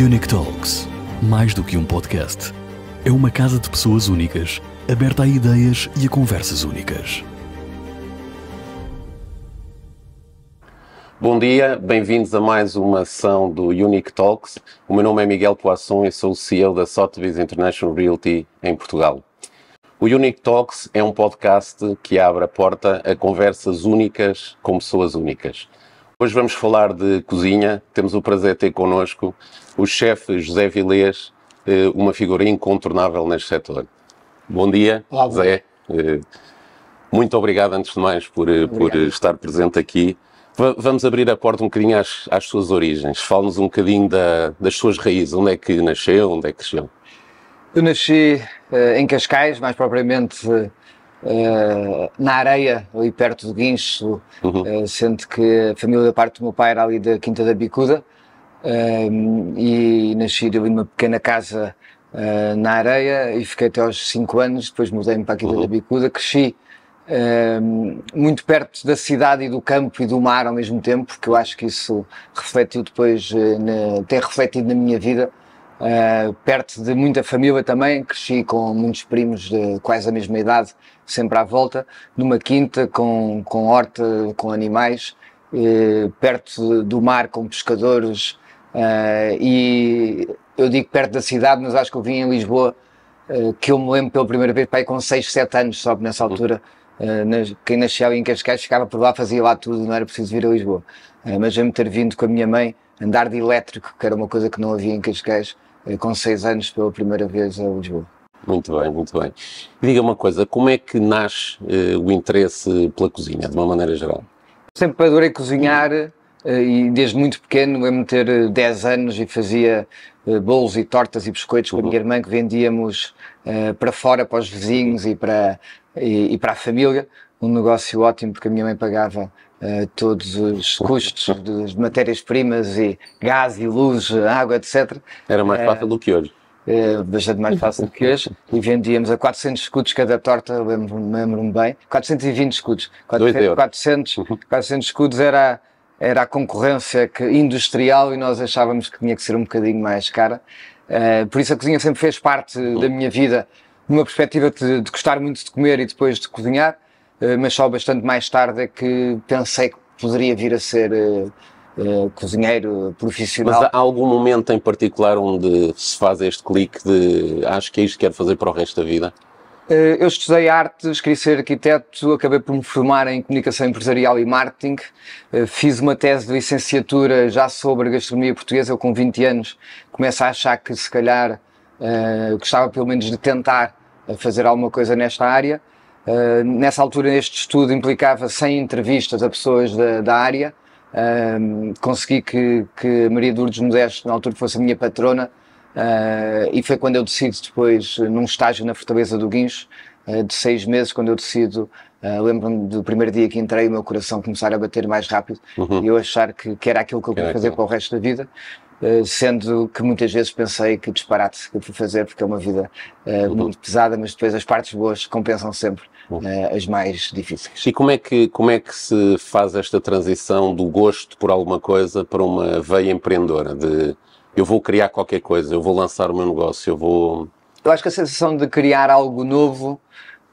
Unique Talks. Mais do que um podcast. É uma casa de pessoas únicas, aberta a ideias e a conversas únicas. Bom dia, bem-vindos a mais uma sessão do Unique Talks. O meu nome é Miguel Poisson e sou o CEO da Sotheby's International Realty em Portugal. O Unique Talks é um podcast que abre a porta a conversas únicas com pessoas únicas. Hoje vamos falar de cozinha. Temos o prazer de ter connosco o chefe José Vilês, eh, uma figura incontornável neste setor. Bom dia, Olá, bom. Zé. Eh, muito obrigado, antes de mais, por, eh, por, estar presente aqui. Vamos abrir a porta um bocadinho às, às suas origens. Fale-nos um bocadinho da, das suas raízes. Onde é que nasceu? Onde é que cresceu? Eu nasci em Cascais, mais propriamente eh, na areia, ali perto do Guincho, uhum. uh, sendo que a família da parte do meu pai era ali da Quinta da Bicuda, uh, e nasci ali numa pequena casa eh, na areia e fiquei até aos 5 anos, depois mudei-me para a Quinta uhum. da Bicuda, cresci ehm, muito perto da cidade e do campo e do mar ao mesmo tempo, porque eu acho que isso refletiu depois, na, tem refletido na minha vida, Uh, perto de muita família também, cresci com muitos primos de quase a mesma idade, sempre à volta, numa quinta com, com horta, com animais, uh, perto do mar, com pescadores, uh, e eu digo perto da cidade, mas acho que eu vim em Lisboa, que eu me lembro pela primeira vez, pai, com 6, 7 anos, só nessa uhum. altura. quem nasceu em Cascais ficava por lá, fazia lá tudo, não era preciso vir a Lisboa. mas eu me ter vindo com a minha mãe, andar de elétrico, que era uma coisa que não havia em Cascais, eh, com seis anos pela primeira vez a Lisboa. Muito bem, muito bem. Diga uma coisa, como é que nasce eh, o interesse pela cozinha, de uma maneira geral? Sempre adorei cozinhar eh, e desde muito pequeno, lembro-me ter 10 anos e fazia bolos e tortas e biscoitos com a minha uhum. irmã que vendíamos uh, para fora, para os vizinhos e para, e, e, para a família. Um negócio ótimo porque a minha mãe pagava eh, todos os custos das matérias-primas e gás e luz, água, etc. Era mais eh, fácil uh, do que hoje. Uh, bastante mais fácil do que hoje. E vendíamos a 400 escudos cada torta, lembro-me bem. 420 escudos. 400, 400, 400 escudos era, era a concorrência que, industrial e nós achávamos que tinha que ser um bocadinho mais cara. por isso a cozinha sempre fez parte da uhum. minha vida, numa perspectiva de, de gostar muito de comer e depois de cozinhar. Eh, mas só bastante mais tarde é que pensei que poderia vir a ser Uh, cozinheiro profissional. Mas há algum momento em particular onde se faz este clique de acho que é isto que quero fazer para o resto da vida? Uh, eu estudei artes, queria ser arquiteto, acabei por me formar em comunicação empresarial e marketing. Uh, fiz uma tese de licenciatura já sobre gastronomia portuguesa. Eu, com 20 anos, começo a achar que se calhar gostava pelo menos de tentar fazer alguma coisa nesta área. Eh, nessa altura, este estudo implicava 100 entrevistas a pessoas da, da área. Uh, consegui que, que Maria Lourdes Modesto, na altura, fosse a minha patrona. Uh, e foi quando eu decido depois, num estágio na Fortaleza do Guincho, eh, de seis meses, quando eu decido, uh, lembro-me do primeiro dia que entrei, o meu coração começar a bater mais rápido uhum. e eu achar que, que era aquilo que eu queria fazer para o resto da vida. Uh, sendo que muitas vezes pensei que disparate que eu fui fazer, porque é uma vida uh, uhum. muito pesada, mas depois as partes boas compensam sempre uh, as mais difíceis. E como é, que, como é que se faz esta transição do gosto por alguma coisa para uma veia empreendedora? De eu vou criar qualquer coisa, eu vou lançar o meu negócio, eu vou. Eu acho que a sensação de criar algo novo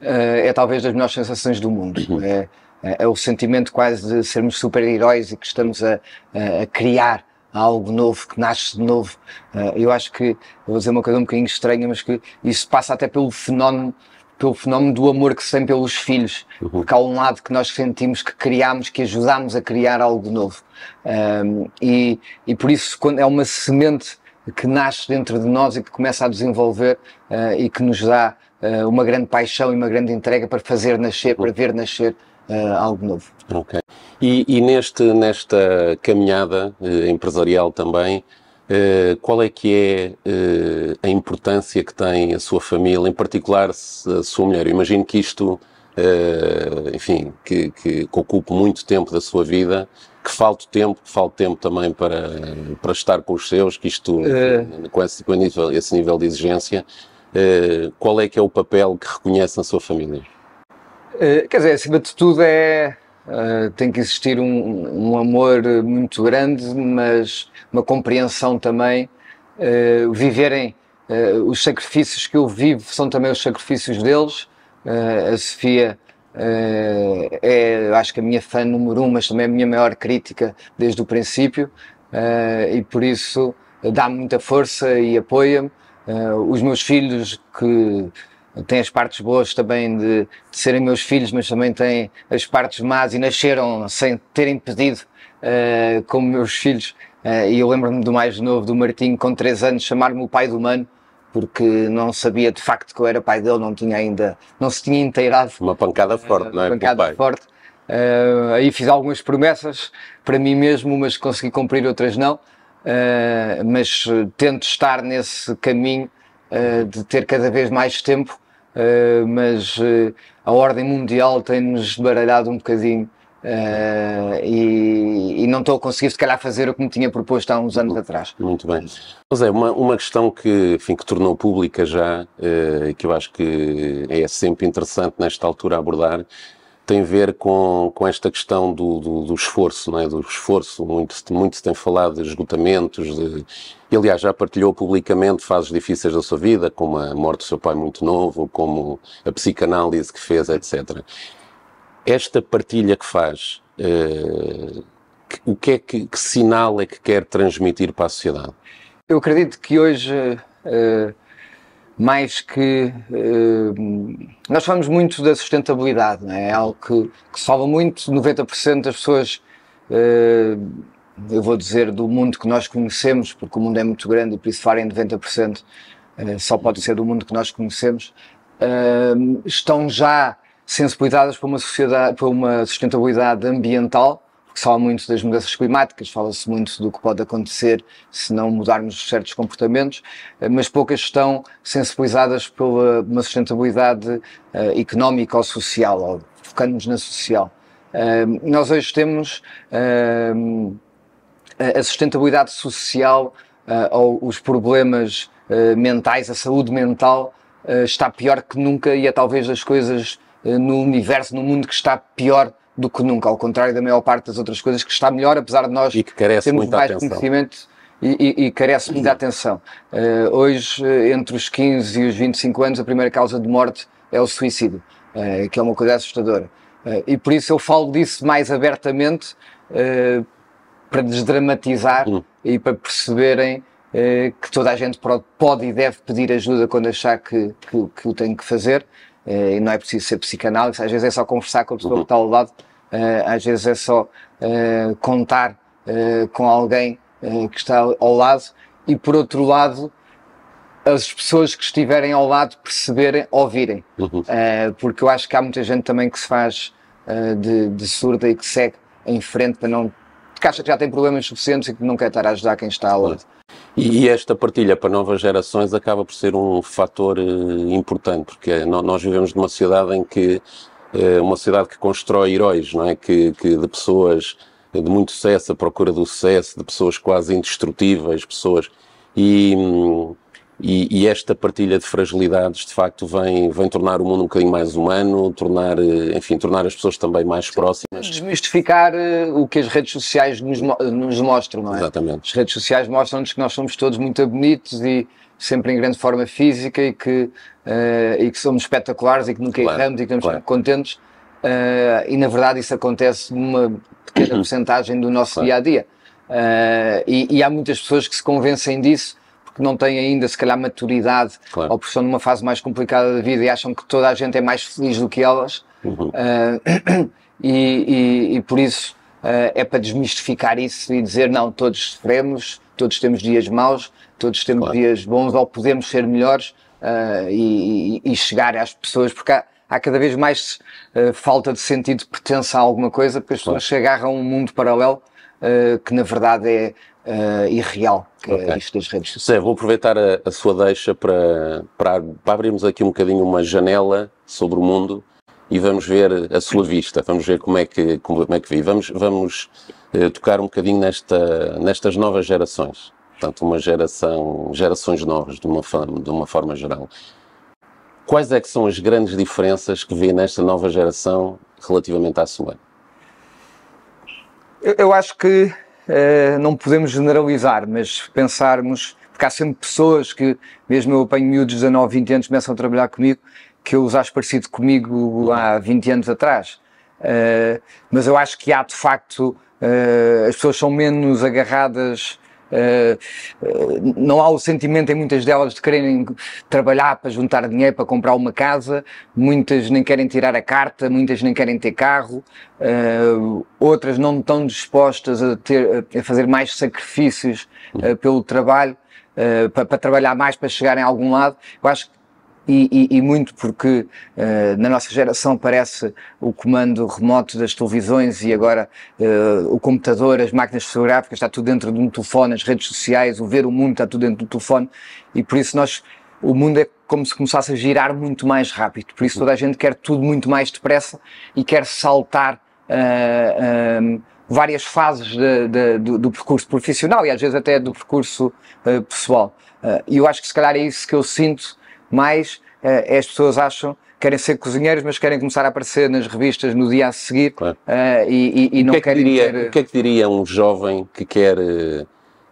uh, é talvez das melhores sensações do mundo. Uhum. Né? É, é, o sentimento quase de sermos super-heróis e que estamos a, a, a criar algo novo, que nasce de novo. Eh, eu acho que, vou dizer uma coisa um bocadinho estranha, mas que isso passa até pelo fenómeno pelo fenómeno do amor que se tem pelos filhos, uhum. porque há um lado que nós sentimos que criámos, que ajudámos a criar algo novo. Um, e, e por isso quando é uma semente que nasce dentro de nós e que começa a desenvolver uh, e que nos dá uh, uma grande paixão e uma grande entrega para fazer nascer, uhum. para ver nascer uh, algo novo. Ok. E, e neste, nesta caminhada eh, empresarial também, eh, qual é que é uh, a importância que tem a sua família, em particular a sua mulher? Eu imagino que isto, uh, enfim, que, que, que, ocupe muito tempo da sua vida, que falte tempo, que falte tempo também para, para estar com os seus, que isto, enfim, com, esse, com nível, esse nível de exigência, qual é que é o papel que reconhece na sua família? quer dizer, acima de tudo é eh, tem que existir um, um, amor muito grande, mas uma compreensão também. Uh, viverem uh, os sacrifícios que eu vivo são também os sacrifícios deles. a Sofia é, acho que a minha fã número um, mas também a minha maior crítica desde o princípio, e por isso dá-me muita força e apoia-me. os meus filhos que tem as partes boas também de, de, serem meus filhos, mas também tem as partes más e nasceram sem terem pedido uh, como meus filhos. Uh, e eu lembro-me do mais novo, do Martinho, com 3 anos, chamar-me o pai do Mano, porque não sabia de facto que eu era pai dele, não tinha ainda, não se tinha inteirado. Uma pancada forte, uh, não é? Pancada forte. Uh, aí fiz algumas promessas para mim mesmo, mas consegui cumprir, outras não. mas tento estar nesse caminho de ter cada vez mais tempo eh, mas uh, a ordem mundial tem-nos baralhado um bocadinho. Uh, e, e, não estou a conseguir, se calhar, fazer o que me tinha proposto há uns anos atrás. Muito bem. Mas é uma, uma questão que, enfim, que tornou pública já, uh, que eu acho que é sempre interessante nesta altura abordar, tem a ver com, com esta questão do, do, do, esforço, não é? Do esforço, muito, muito se tem falado de esgotamentos, de... aliás, já partilhou publicamente fases difíceis da sua vida, como a morte do seu pai muito novo, como a psicanálise que fez, etc. Esta partilha que faz, eh, o que é que, que sinal é que quer transmitir para a sociedade? Eu acredito que hoje... Eh, mais que. Eh, nós falamos muito da sustentabilidade, não é? é algo que, que, salva muito, 90% das pessoas, eh, eu vou dizer, do mundo que nós conhecemos, porque o mundo é muito grande e por isso falarem 90%, eh, só pode ser do mundo que nós conhecemos, estão já sensibilizadas para uma, sociedade, para uma sustentabilidade ambiental que se fala muito das mudanças climáticas, fala-se muito do que pode acontecer se não mudarmos certos comportamentos, eh, mas poucas estão sensibilizadas pela uma sustentabilidade uh, económica ou social, ou focando-nos na social. Uh, nós hoje temos uh, a sustentabilidade social ou os problemas mentais, a saúde mental está pior que nunca e é talvez das coisas no universo, no mundo que está pior do que nunca, ao contrário da maior parte das outras coisas que está melhor, apesar de nós e que carece termos mais atenção. conhecimento e, e, e carece muito de atenção. Uh, hoje, eh, entre os 15 e os 25 anos, a primeira causa de morte é o suicídio, uh, que é uma coisa assustadora. Uh, e por isso eu falo disso mais abertamente para desdramatizar uhum. e para perceberem que toda a gente pode e deve pedir ajuda quando achar que, que, que o tem que fazer. E não é preciso ser psicanálise, às vezes é só conversar com a pessoa uhum. que está ao lado eh, às vezes é só eh, contar eh, com alguém que está ao lado e, por outro lado, as pessoas que estiverem ao lado perceberem, ouvirem. Uhum. porque eu acho que há muita gente também que se faz de, de surda e que segue em frente para não que acha que já tem problemas suficientes e que não quer estar a ajudar quem está ao lado. E esta partilha para novas gerações acaba por ser um fator importante, porque é, nós vivemos numa sociedade em que eh, uma sociedade que constrói heróis, não é? Que, que de pessoas de muito sucesso, à procura do sucesso, de pessoas quase indestrutíveis, pessoas. E, e, e, esta partilha de fragilidades, de facto, vem, vem tornar o mundo um bocadinho mais humano, tornar, eh, enfim, tornar as pessoas também mais próximas. Desmistificar eh, o que as redes sociais nos, nos mostram, não é? Exatamente. As redes sociais mostram-nos que nós somos todos muito bonitos e sempre em grande forma física e que, uh, e que somos espetaculares e que nunca claro, erramos e que estamos claro. contentes. Uh, e na verdade isso acontece numa pequena uhum. porcentagem do nosso claro. dia a dia. Uh, eh, e, e, há muitas pessoas que se convencem disso porque não têm ainda, se calhar, maturidade ou porque estão numa fase mais complicada da vida e acham que toda a gente é mais feliz do que elas. Uhum. E, e, e, por isso é para desmistificar isso e dizer não, todos sofremos, todos temos dias maus, todos temos claro. dias bons ou podemos ser melhores uh, e, e, chegar às pessoas, porque há, há cada vez mais uh, falta de sentido de pertença a alguma coisa, porque as pessoas claro. se agarram a um mundo paralelo uh, que na verdade é irreal, que okay. é isto das redes sociais. Zé, vou aproveitar a, a sua deixa para, para, para abrirmos aqui um bocadinho uma janela sobre o mundo e vamos ver a sua vista, vamos ver como é que, como é que vi. Vamos, vamos eh, tocar um bocadinho nesta, nestas novas gerações. Portanto, uma geração, gerações novas, de uma, forma, de uma forma geral. Quais é que são as grandes diferenças que vê nesta nova geração relativamente à sua? Eu, eu acho que eh, não podemos generalizar, mas pensarmos, porque há sempre pessoas que, mesmo eu apanho miúdos de 19, 20 anos, começam a trabalhar comigo, que eu os acho parecido comigo há 20 anos atrás. Uh, mas eu acho que há de facto eh, as pessoas são menos agarradas Uh, não há o sentimento em muitas delas de quererem trabalhar para juntar dinheiro para comprar uma casa, muitas nem querem tirar a carta, muitas nem querem ter carro, uh, outras não estão dispostas a, ter, a fazer mais sacrifícios uh, pelo trabalho. Para, para, trabalhar mais, para chegar em algum lado. Eu acho que e, e, e muito porque uh, na nossa geração parece o comando remoto das televisões e agora uh, o computador, as máquinas fotográficas, está tudo dentro de um telefone, as redes sociais, o ver o mundo está tudo dentro do telefone e por isso nós, o mundo é como se começasse a girar muito mais rápido, por isso toda a gente quer tudo muito mais depressa e quer saltar uh, várias fases de, de, do, do, percurso profissional e às vezes até do percurso uh, pessoal. E uh, eu acho que se calhar é isso que eu sinto mais eh, as pessoas acham querem ser cozinheiros, mas querem começar a aparecer nas revistas no dia a seguir claro. uh, e, e, e, não que é que querem diria, ter... O que é que diria um jovem que quer, eh,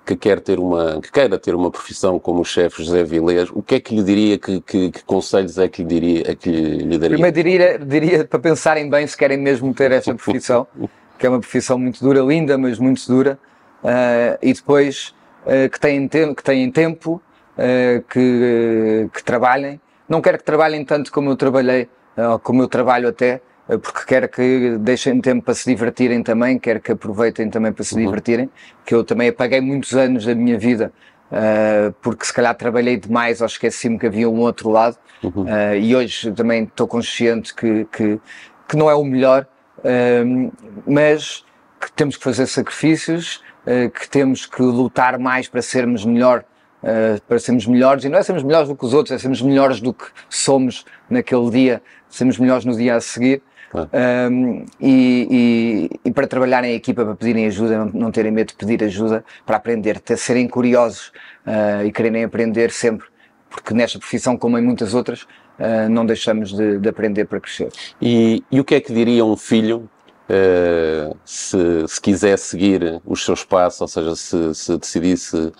que quer ter uma, que queira ter uma profissão como o chefe José Vilés, o que é que lhe diria, que, que, que conselhos é que lhe diria, é que lhe, daria? Primeiro diria, diria para pensarem bem se querem mesmo ter esta profissão, que é uma profissão muito dura, linda, mas muito dura, uh, e depois uh, que, têm que têm tempo, eh, que, que, trabalhem. Não quero que trabalhem tanto como eu trabalhei, ou eh, como eu trabalho até, eh, porque quero que deixem tempo para se divertirem também, quero que aproveitem também para se uhum. divertirem, que eu também apaguei muitos anos da minha vida, uh, porque se calhar trabalhei demais ou esqueci-me que havia um outro lado, uhum. uh, e hoje também estou consciente que, que, que não é o melhor, uh, mas que temos que fazer sacrifícios, que temos que lutar mais para sermos melhor eh, para sermos melhores, e não é sermos melhores do que os outros, é sermos melhores do que somos naquele dia, sermos melhores no dia a seguir. Claro. Um, e, e, e, para trabalhar em equipa, para pedirem ajuda, não, não terem medo de pedir ajuda, para aprender, ter, serem curiosos uh, e quererem aprender sempre, porque nesta profissão, como em muitas outras, uh, não deixamos de, de, aprender para crescer. E, e, o que é que diria um filho uh, se, se, quiser seguir os seus passos, ou seja, se, se decidisse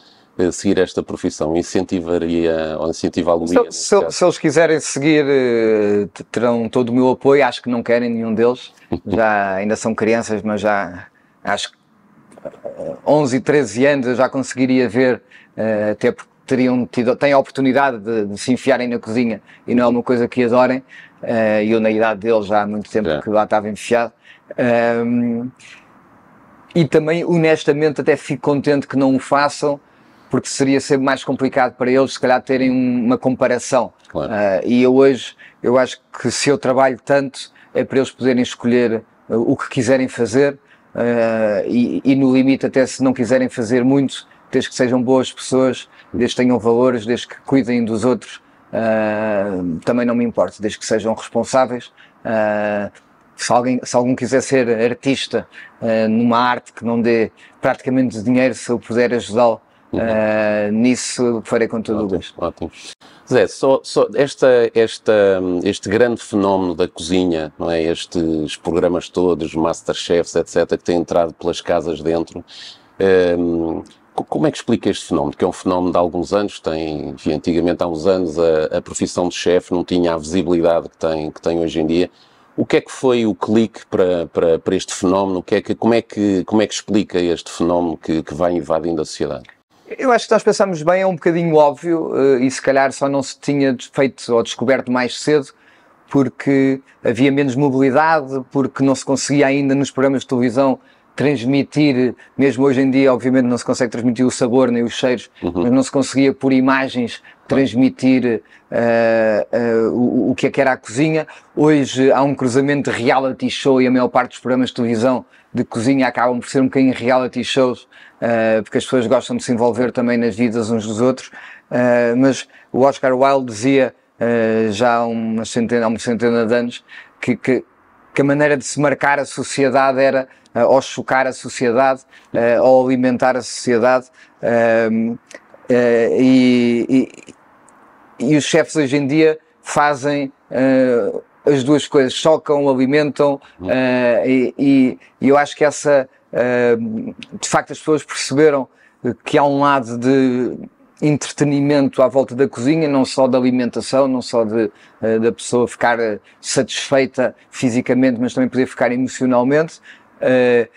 seguir esta profissão? Incentivaria ou incentivá-lo? Se, se, se, eles quiserem seguir, eh, terão todo o meu apoio. Acho que não querem nenhum deles. Já ainda são crianças, mas já acho que 11 e 13 anos eu já conseguiria ver, eh, até porque teriam tido, têm a oportunidade de, de, se enfiarem na cozinha e não é uma coisa que adorem. Eh, e eu, na idade deles, já há muito tempo que lá estava enfiado. Um, ehm, e também honestamente até fico contente que não o façam porque seria sempre mais complicado para eles, se calhar, terem uma comparação. Claro. Uh, e eu hoje, eu acho que se eu trabalho tanto, é para eles poderem escolher uh, o que quiserem fazer uh, e, e, no limite, até se não quiserem fazer muito, desde que sejam boas pessoas, desde que tenham valores, desde que cuidem dos outros, também não me importa, desde que sejam responsáveis. Se, alguém, se algum quiser ser artista numa arte que não dê praticamente dinheiro, se eu puder ajudá-lo, Uhum. Uh, nisso farei com todo o gosto. Ótimo. Zé, só, só esta, esta, este grande fenómeno da cozinha, não é? estes programas todos, Masterchefs, etc., que têm entrado pelas casas dentro, um, ehm, como é que explica este fenómeno? Que é um fenómeno de alguns anos, tem, enfim, antigamente há uns anos a, a profissão de chefe não tinha a visibilidade que tem, que tem hoje em dia. O que é que foi o clique para, para, para este fenómeno? O que é que, como, é que, como é que explica este fenómeno que, que vai invadindo a sociedade? Eu acho que nós pensamos bem, é um bocadinho óbvio eh, e se calhar só não se tinha feito ou descoberto mais cedo porque havia menos mobilidade, porque não se conseguia ainda nos programas de televisão transmitir, mesmo hoje em dia, obviamente não se consegue transmitir o sabor nem os cheiros, uhum. mas não se conseguia por imagens transmitir uh, uh, o, o, que é que era a cozinha. Hoje há um cruzamento de reality show e a maior parte dos programas de televisão de cozinha acabam por ser um bocadinho reality shows uh, porque as pessoas gostam de se envolver também nas vidas uns dos outros, uh, mas o Oscar Wilde dizia uh, já há uma centena, uma centena de anos que, que, que a maneira de se marcar a sociedade era uh, chocar a sociedade, uh, alimentar a sociedade. Ehm, e, e, e, os chefes hoje em dia fazem as duas coisas chocam, alimentam, uh, e, e, eu acho que essa Ehm, de facto as pessoas perceberam que há um lado de entretenimento à volta da cozinha, não só da alimentação, não só de, eh, da pessoa ficar eh, satisfeita fisicamente, mas também poder ficar emocionalmente. Eh,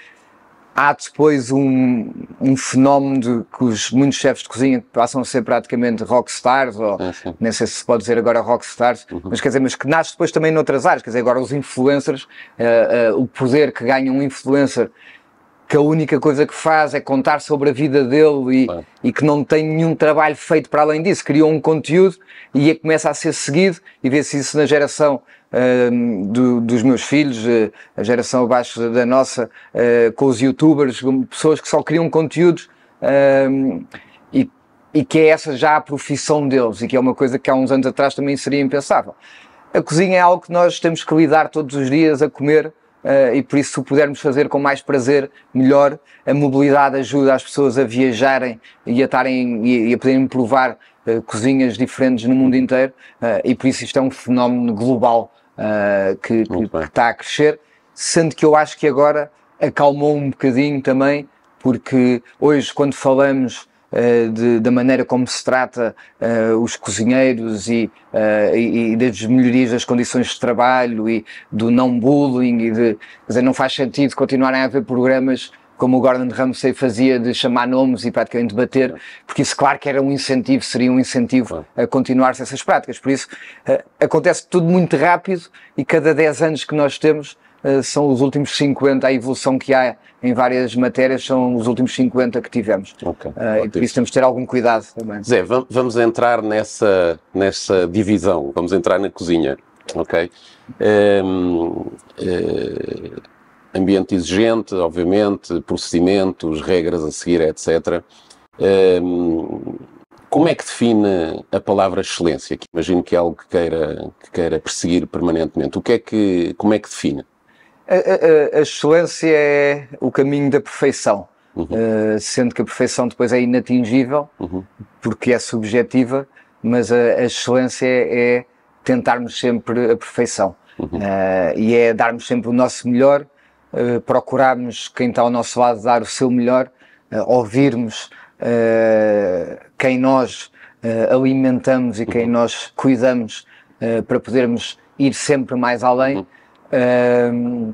há depois um, um fenómeno de, que os muitos chefes de cozinha passam a ser praticamente rockstars, ou ah, nem sei se se pode dizer agora rockstars, uhum. mas quer dizer, mas que nasce depois também noutras áreas, quer dizer, agora os influencers, uh, uh, o poder que ganha um influencer que a única coisa que faz é contar sobre a vida dele e, e, que não tem nenhum trabalho feito para além disso. Criou um conteúdo e é, começa a ser seguido e vê-se isso na geração uh, do, dos meus filhos, uh, a geração abaixo da nossa, uh, com os youtubers, pessoas que só criam conteúdos hum, e, e que é essa já a profissão deles e que é uma coisa que há uns anos atrás também seria impensável. A cozinha é algo que nós temos que lidar todos os dias a comer Uh, e por isso, se o pudermos fazer com mais prazer, melhor. A mobilidade ajuda as pessoas a viajarem e a, tarem, e, e a poderem provar uh, cozinhas diferentes no mundo inteiro, uh, e por isso isto é um fenómeno global que, que, que, está a crescer. Sendo que eu acho que agora acalmou um bocadinho também, porque hoje, quando falamos eh, de, da maneira como se trata uh, os cozinheiros e, eh, e, e, das melhorias das condições de trabalho e do não bullying e de, dizer, não faz sentido continuarem a haver programas como o Gordon Ramsay fazia de chamar nomes e praticamente bater, porque isso claro que era um incentivo, seria um incentivo a continuar-se essas práticas. Por isso, acontece tudo muito rápido e cada 10 anos que nós temos, eh, são os últimos 50, a evolução que há em várias matérias são os últimos 50 que tivemos. Okay, uh, por isso temos de ter algum cuidado também. Zé, vamos entrar nessa, nessa divisão, vamos entrar na cozinha, ok? Um, ehm, eh, ambiente exigente, obviamente, procedimentos, regras a seguir, etc. Um, ehm, como é que define a palavra excelência? Que imagino que é algo que queira, que queira perseguir permanentemente. O que é que, como é que define? A, a, excelência é o caminho da perfeição. Uhum. Uh, sendo que a perfeição depois é inatingível, uhum. porque é subjetiva, mas a, a, excelência é, é tentarmos sempre a perfeição uhum. uh, e é darmos sempre o nosso melhor, uh, procurarmos quem está ao nosso lado dar o seu melhor, ouvirmos quem nós alimentamos e quem uhum. nós cuidamos para podermos ir sempre mais além uhum um,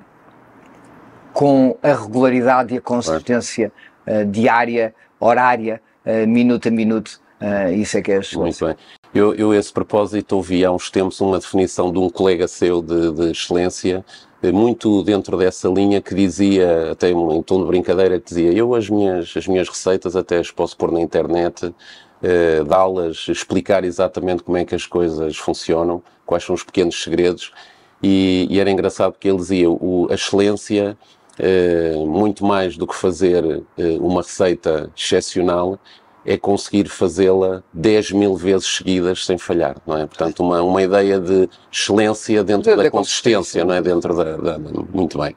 com a regularidade e a consistência uh, diária, horária, uh, minuto a minuto. Uh, isso é que é a Muito bem. Eu, eu, esse propósito, ouvi há uns tempos uma definição de um colega seu de, de excelência, eh, muito dentro dessa linha, que dizia, até em tom de brincadeira, que dizia: Eu as minhas, as minhas receitas até as posso pôr na internet, eh, dá-las, explicar exatamente como é que as coisas funcionam, quais são os pequenos segredos e, e era engraçado que ele dizia o, a excelência, eh, muito mais do que fazer eh, uma receita excepcional, é conseguir fazê-la 10 mil vezes seguidas sem falhar, não é? Portanto, uma, uma ideia de excelência dentro da, da consistência, consistência, não é? Dentro da, da... Muito bem.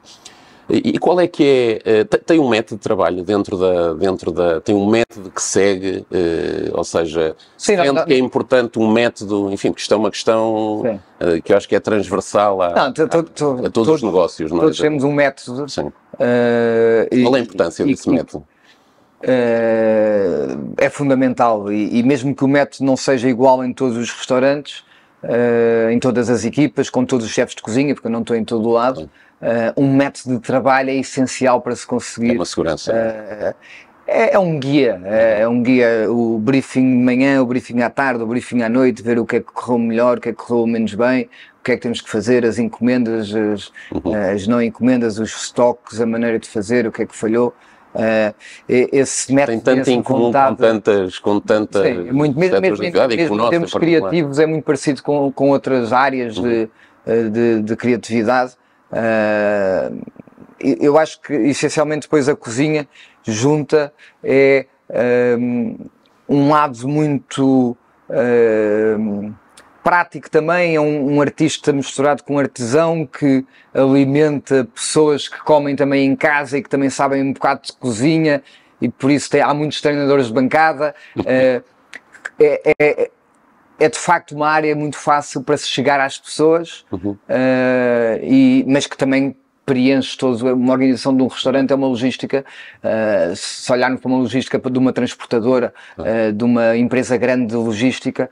E qual é que é. Eh, tem um método de trabalho dentro da. Dentro da tem um método que segue, eh, ou seja, Sim, não, que é importante um método, enfim, porque isto é uma questão eh, que eu acho que é transversal a, não, tô, tô, tô, a, todos os negócios, não é? Todos temos um método. Sim. Uh, qual é a importância e, desse e, método? Uh, é fundamental e, e, mesmo que o método não seja igual em todos os restaurantes, uh, em todas as equipas, com todos os chefes de cozinha, porque eu não estou em todo o lado. Sim uh, um método de trabalho é essencial para se conseguir. É uma segurança. Uh, é, é, um guia, é, é, um guia. O briefing de manhã, o briefing à tarde, o briefing à noite, ver o que é que correu melhor, o que é que correu menos bem, o que é que temos que fazer, as encomendas, as, uhum. as não encomendas, os estoques, a maneira de fazer, o que é que falhou. Uh, esse método tem tanto em comum com tantas com tantas sim, é muito mesmo, mesmo, mesmo temos criativos é muito parecido com, com outras áreas uhum. de, de, de, criatividade Uh, eu acho que essencialmente depois a cozinha junta é um, ah, um lado muito ah, prático também, é um, um, artista misturado com um artesão que alimenta pessoas que comem também em casa e que também sabem um bocado de cozinha e por isso tem, há muitos treinadores de bancada. Uh, é, é, é de facto uma área muito fácil para se chegar às pessoas, uhum. uh, e, mas que também preenche todo. Uma organização de um restaurante é uma logística. Uh, se olharmos para uma logística de uma transportadora, uh, de uma empresa grande de logística,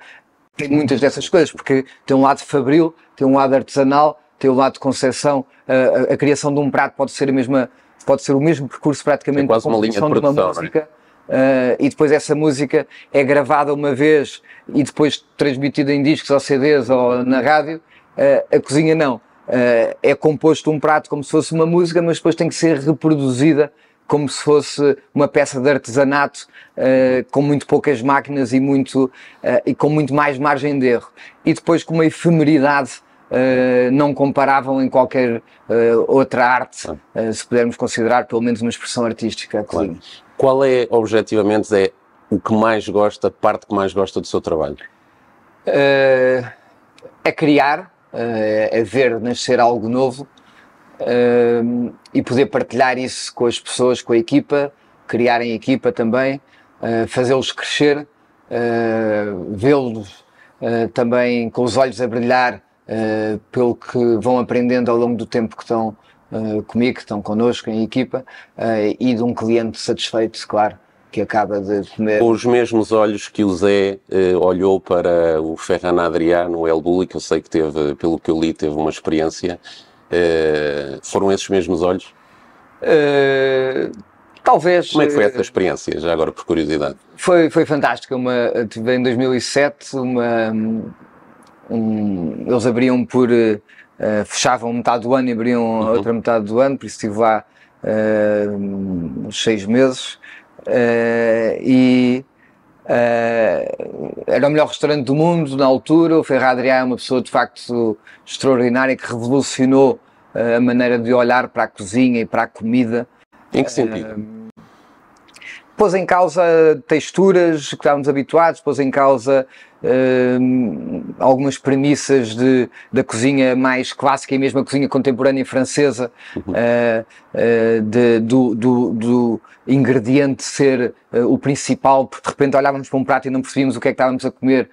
tem muitas dessas coisas, porque tem um lado fabril, tem um lado artesanal, tem o um lado de concessão. Uh, a, a, criação de um prato pode ser a mesma. Pode ser o mesmo percurso praticamente é quase uma linha de, produção, de uma música. Não é? Uh, e depois essa música é gravada uma vez e depois transmitida em discos ou CDs ou na rádio. Uh, a cozinha não. Uh, é composto um prato como se fosse uma música, mas depois tem que ser reproduzida como se fosse uma peça de artesanato com muito poucas máquinas e, muito, e com muito mais margem de erro. E depois com uma efemeridade Uh, não comparável em qualquer uh, outra arte, uh, se pudermos considerar pelo menos uma expressão artística. Claro. Qual é, objetivamente, é o que mais gosta, a parte que mais gosta do seu trabalho? Uh, é criar, uh, é ver nascer algo novo uh, e poder partilhar isso com as pessoas, com a equipa, criar em equipa também, fazê-los crescer, vê-los também com os olhos a brilhar pelo que vão aprendendo ao longo do tempo que estão eh, comigo, que estão connosco em equipa, uh, e de um cliente satisfeito, claro, que acaba de comer. Com os mesmos olhos que o Zé uh, olhou para o Ferran Adriano, o El Bulli, que eu sei que teve, pelo que eu li, teve uma experiência, foram esses mesmos olhos? Talvez. Como é que foi essa experiência, já agora por curiosidade? Foi, foi fantástica. Uma, tive em 2007 uma. Um, eles abriam por eh, fechavam metade do ano e abriam uhum. outra metade do ano, por isso estive lá uh, seis meses. Uh, e uh, era o melhor restaurante do mundo na altura. O Ferra é uma pessoa de facto extraordinária que revolucionou a maneira de olhar para a cozinha e para a comida. Em que sentido? pôs em causa texturas que estávamos habituados, pôs em causa uh, algumas premissas de, da cozinha mais clássica e mesmo a cozinha contemporânea francesa, uh, de, do, do, do, ingrediente ser eh, o principal, porque de repente olhávamos para um prato e não percebíamos o que é que estávamos a comer.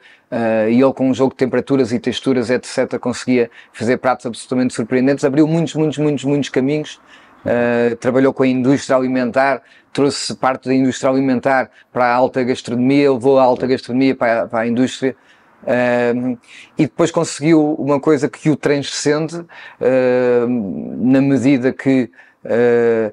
e ele, com um jogo de temperaturas e texturas, etc., conseguia fazer pratos absolutamente surpreendentes. Abriu muitos, muitos, muitos, muitos caminhos. Eh, trabalhou com a indústria alimentar, trouxe parte da indústria alimentar para a alta gastronomia, levou a alta gastronomia para, para a indústria. Eh, e depois conseguiu uma coisa que o transcende uh, na medida que uh,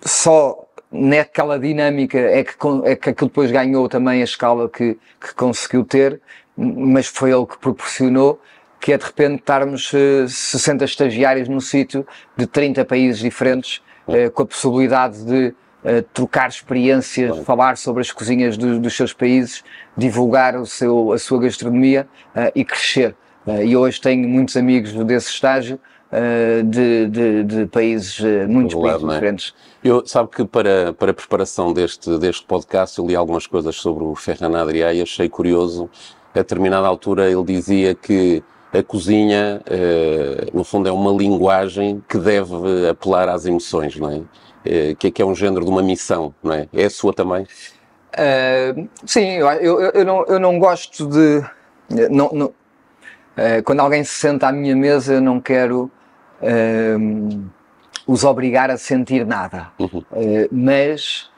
só naquela dinâmica é que, é que aquilo depois ganhou também a escala que, que conseguiu ter, mas foi ele que proporcionou que é de repente estarmos 60 eh, estagiários num sítio de 30 países diferentes, eh, com a possibilidade de Uh, trocar experiências, falar sobre as cozinhas do, dos seus países, divulgar o seu, a sua gastronomia uh, e crescer. Uh, e hoje tenho muitos amigos desse estágio de, de, de, países, muitos países é? diferentes. Eu sabe que para, para a preparação deste, deste podcast eu li algumas coisas sobre o Ferran Adrià e achei curioso. A determinada altura ele dizia que a cozinha, eh, no fundo, é uma linguagem que deve apelar às emoções, não é? Eh, que é que é um género de uma missão, não é? É a sua também? Uh, sim, eu, eu, eu, não, eu não gosto de. Não, não, quando alguém se senta à minha mesa, eu não quero os obrigar a sentir nada. Uhum. mas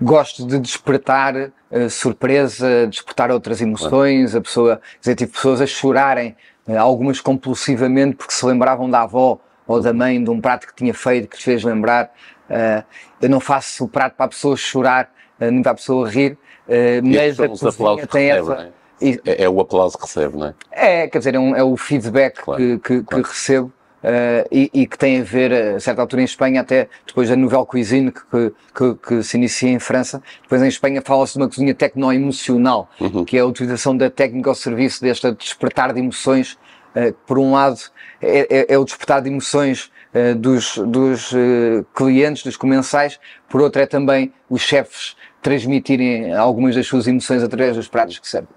gosto de despertar uh, surpresa, despertar outras emoções, a pessoa, quer dizer, tive pessoas a chorarem eh, algumas compulsivamente porque se lembravam da avó ou da mãe de um prato que tinha feito que lhes fez lembrar. Eh, eu não faço o prato para a pessoa chorar, eh, nem para a pessoa rir, é mas a cozinha tem essa... Recebe, é? É, é, o aplauso que recebe, não é? É, quer dizer, é, um, é o feedback claro, que, que, claro. que recebo Uh, e, e, que tem a ver, eh, a certa altura em Espanha, até depois da Nouvelle Cuisine que, que, que se inicia em França, depois em Espanha fala-se de uma cozinha tecno-emocional, uhum. que é a utilização da técnica ao serviço deste despertar de emoções. Uh, por um lado, é, é, é o despertar de emoções uh, dos, dos clientes, dos comensais, por outro, é também os chefes transmitirem algumas das suas emoções através dos pratos que servem.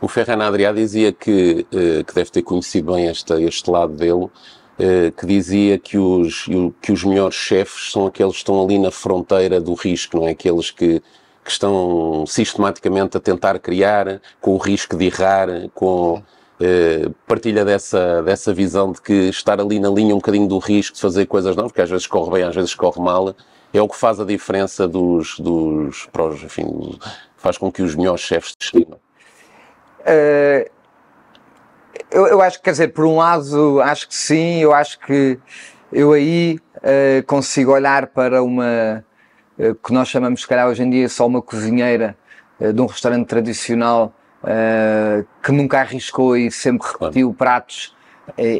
O Ferran Adrià dizia que, que deve ter conhecido bem este, este lado dele, eh, que dizia que os, que os melhores chefes são aqueles que estão ali na fronteira do risco, não é? Aqueles que, que estão sistematicamente a tentar criar, com o risco de errar, com. Eh, partilha dessa, dessa visão de que estar ali na linha um bocadinho do risco de fazer coisas não, porque às vezes corre bem, às vezes corre mal, é o que faz a diferença dos, dos enfim, faz com que os melhores chefes se Uh, eh, eu, eu acho que, quer dizer, por um lado, acho que sim, eu acho que eu aí uh, consigo olhar para uma, uh, que nós chamamos, se calhar hoje em dia, só uma cozinheira uh, de um restaurante tradicional que nunca arriscou e sempre repetiu claro. pratos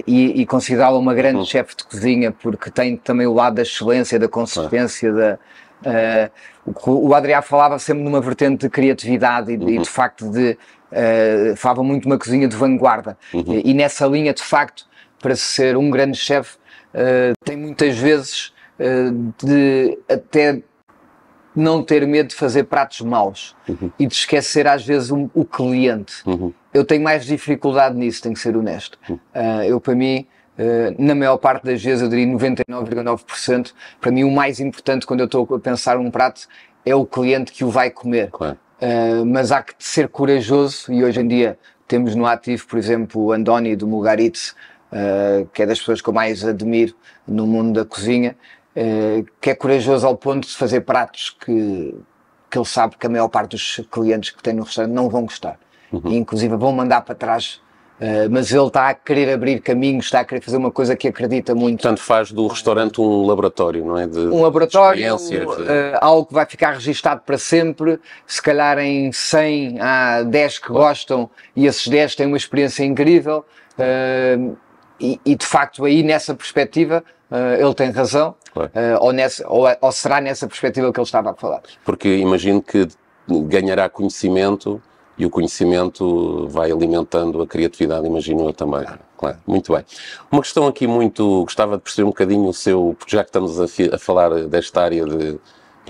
e, e considerá-la uma grande uhum. chefe de cozinha porque tem também o lado da excelência, da consistência, da, Uh, o, Adriá falava sempre numa vertente de criatividade e, uhum. e de uhum. facto de uh, eh, falava muito uma cozinha de vanguarda. Uhum. E, nessa linha, de facto, para ser um grande chefe, uh, tem muitas vezes uh, de até não ter medo de fazer pratos maus uhum. e de esquecer às vezes um, o cliente. Uhum. Eu tenho mais dificuldade nisso, tenho que ser honesto. Uh, eu, para mim, uh, na maior parte das vezes, eu diria 99,9%, para mim o mais importante quando eu estou a pensar um prato é o cliente que o vai comer. Claro. Ah, mas há que ser corajoso e hoje em dia temos no ativo, por exemplo, o Andoni do Mugaritz, uh, que é das pessoas que eu mais admiro no mundo da cozinha, uh, que é corajoso ao ponto de fazer pratos que, que ele sabe que a maior parte dos clientes que tem no restaurante não vão gostar. Uhum. E, inclusive vão mandar para trás Uh, mas ele está a querer abrir caminhos, está a querer fazer uma coisa que acredita muito. Portanto, faz do restaurante um laboratório, não é? De, um laboratório, de... uh, algo que vai ficar registado para sempre. Se calhar em 100 há 10 que oh. gostam e esses 10 têm uma experiência incrível. Uh, e, e, de facto, aí nessa perspectiva, ele tem razão. Ou, nessa, ou, ou será nessa perspectiva que ele estava a falar? Porque imagino que ganhará conhecimento e o conhecimento vai alimentando a criatividade, imagino eu também. Claro, muito bem. Uma questão aqui muito, gostava de perceber um bocadinho o seu, já que estamos a, a falar desta área de,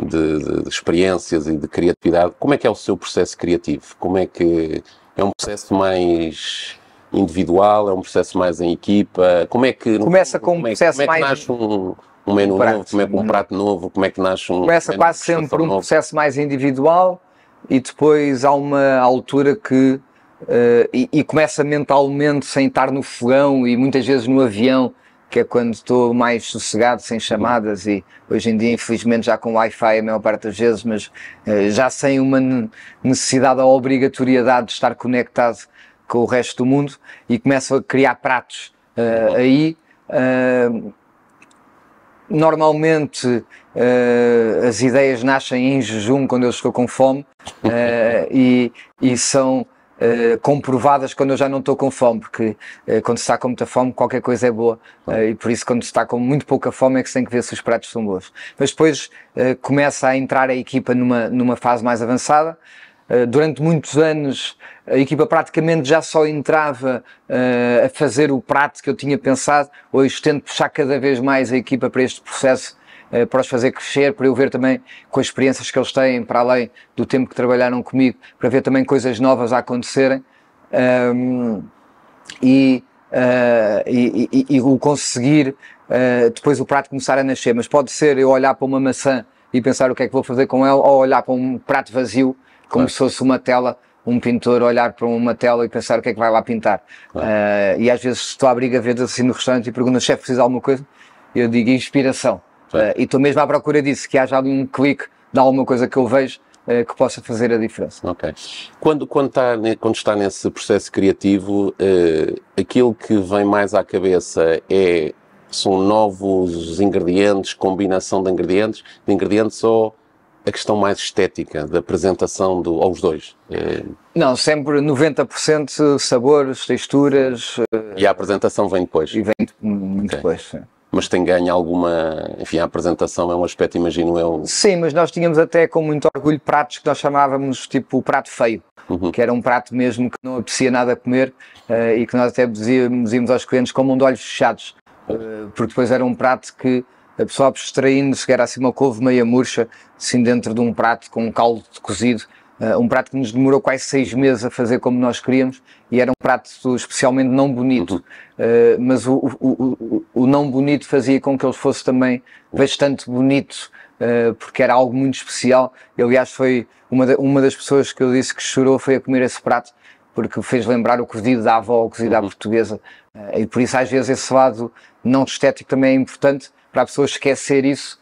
de, de, experiências e de criatividade, como é que é o seu processo criativo? Como é que é um processo mais individual, é um processo mais em equipa? Como é que começa com um é, processo como é que mais nasce um, um menu um prato, novo, como é que um né? prato novo, como é que nasce um Começa quase sempre por um novo? processo mais individual e depois há uma altura que Uh, e, e, começa mentalmente sem estar no fogão e muitas vezes no avião, que é quando estou mais sossegado, sem chamadas e hoje em dia infelizmente já com Wi-Fi a maior parte das vezes, mas uh, já sem uma necessidade ou obrigatoriedade de estar conectado com o resto do mundo e começo a criar pratos uh, aí. normalmente Uh, as ideias nascem em jejum quando eu estou com fome uh, e, e, são uh, comprovadas quando eu já não estou com fome, porque quando se está com muita fome qualquer coisa é boa e por isso quando se está com muito pouca fome é que se tem que ver se os pratos são bons. Mas depois começa a entrar a equipa numa, numa fase mais avançada. Durante muitos anos a equipa praticamente já só entrava a fazer o prato que eu tinha pensado. Hoje tento puxar cada vez mais a equipa para este processo eh, para os fazer crescer, para eu ver também com as experiências que eles têm, para além do tempo que trabalharam comigo, para ver também coisas novas a acontecerem. Um, e, uh, e, e, e, o conseguir uh, depois o prato começar a nascer. Mas pode ser eu olhar para uma maçã e pensar o que é que vou fazer com ela, ou olhar para um prato vazio, como claro. se fosse uma tela, um pintor olhar para uma tela e pensar o que é que vai lá pintar. Claro. Uh, e às vezes estou à briga a assim no restaurante e pergunto, chefe, precisa de alguma coisa? Eu digo inspiração. Uh, e estou mesmo à procura disso, que haja algum um clique de alguma coisa que eu vejo uh, que possa fazer a diferença. Ok. Quando, quando, está, quando está nesse processo criativo, uh, aquilo que vem mais à cabeça é são novos ingredientes, combinação de ingredientes, de ingredientes ou a questão mais estética da apresentação do, aos dois? É... Não, sempre 90% sabores, texturas. E a apresentação vem depois? E vem muito okay. depois mas tem ganho alguma. Enfim, a apresentação é um aspecto, imagino eu. Sim, mas nós tínhamos até com muito orgulho pratos que nós chamávamos tipo o prato feio, uhum. que era um prato mesmo que não apetecia nada comer uh, e que nós até dizíamos, íamos aos clientes um de olhos fechados, uh, porque depois era um prato que a pessoa abstraindo-se, que era assim uma couve meia murcha, assim dentro de um prato com um caldo cozido Uh, um prato que nos demorou quase seis meses a fazer como nós queríamos e era um prato especialmente não bonito, uhum. uh, mas o, o, o, o, não bonito fazia com que ele fosse também bastante bonito, uh, porque era algo muito especial. E, aliás, foi uma, uma das pessoas que eu disse que chorou foi a comer esse prato, porque fez lembrar o cozido da avó, o cozido uhum. da portuguesa. e por isso, às vezes, esse lado não estético também é importante para a pessoa esquecer isso.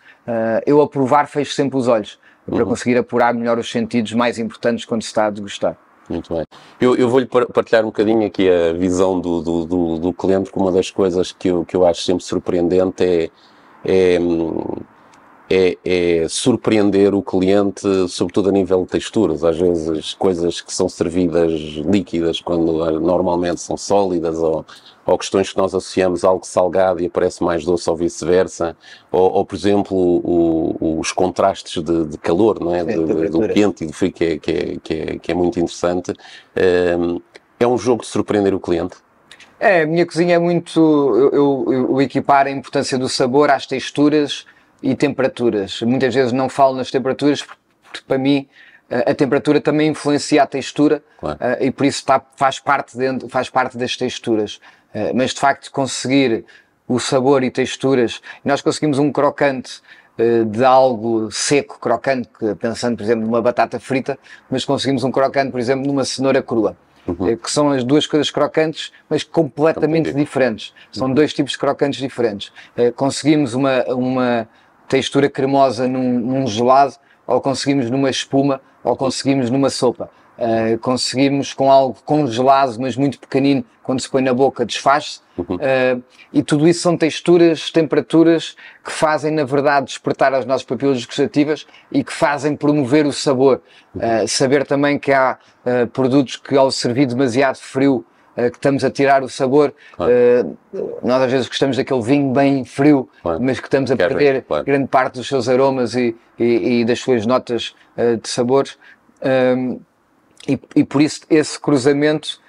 eu aprovar fez sempre os olhos para uhum. conseguir apurar melhor os sentidos mais importantes quando se está a degustar. Muito bem. Eu, eu vou-lhe partilhar um bocadinho aqui a visão do, do, do, do cliente, porque uma das coisas que eu, que eu acho sempre surpreendente é, é hum, é, é, surpreender o cliente, sobretudo a nível de texturas. Às vezes, coisas que são servidas líquidas, quando eh, normalmente são sólidas, ou, ou questões que nós associamos a algo salgado e aparece mais doce, ou vice-versa. Ou, ou, por exemplo, o, os contrastes de, de, calor, não é? De, de, do quente e do frio, que é, que é, que é, que é muito interessante. Ehm, é um jogo de surpreender o cliente. É, a minha cozinha é muito. Eu, eu, eu equipar a importância do sabor às texturas e temperaturas. Muitas vezes não falo nas temperaturas porque para mim eh, a temperatura também influencia a textura claro. Eh, e por isso está, faz, parte dentro, faz parte das texturas. Eh, mas de facto conseguir o sabor e texturas, nós conseguimos um crocante de algo seco, crocante, pensando por exemplo numa batata frita, mas conseguimos um crocante por exemplo numa cenoura crua. Uhum. que são as duas coisas crocantes, mas completamente diferentes. São uhum. dois tipos de crocantes diferentes. Conseguimos uma, uma textura cremosa num, num gelado, ou conseguimos numa espuma, ou conseguimos numa sopa. Uh, conseguimos com algo congelado, mas muito pequenino, quando se põe na boca, desfaz-se. Uhum. Uh, e tudo isso são texturas, temperaturas que fazem, na verdade, despertar as nossas papilas gustativas e que fazem promover o sabor. Uhum. Uh, saber também que há produtos que, ao servir demasiado frio, eh, que estamos a tirar o sabor. Claro. Eh, nós às vezes gostamos daquele vinho bem frio, claro. mas que estamos a perder claro. grande parte dos seus aromas e, e, e das suas notas eh, de sabores. Ehm, e, e, por isso esse cruzamento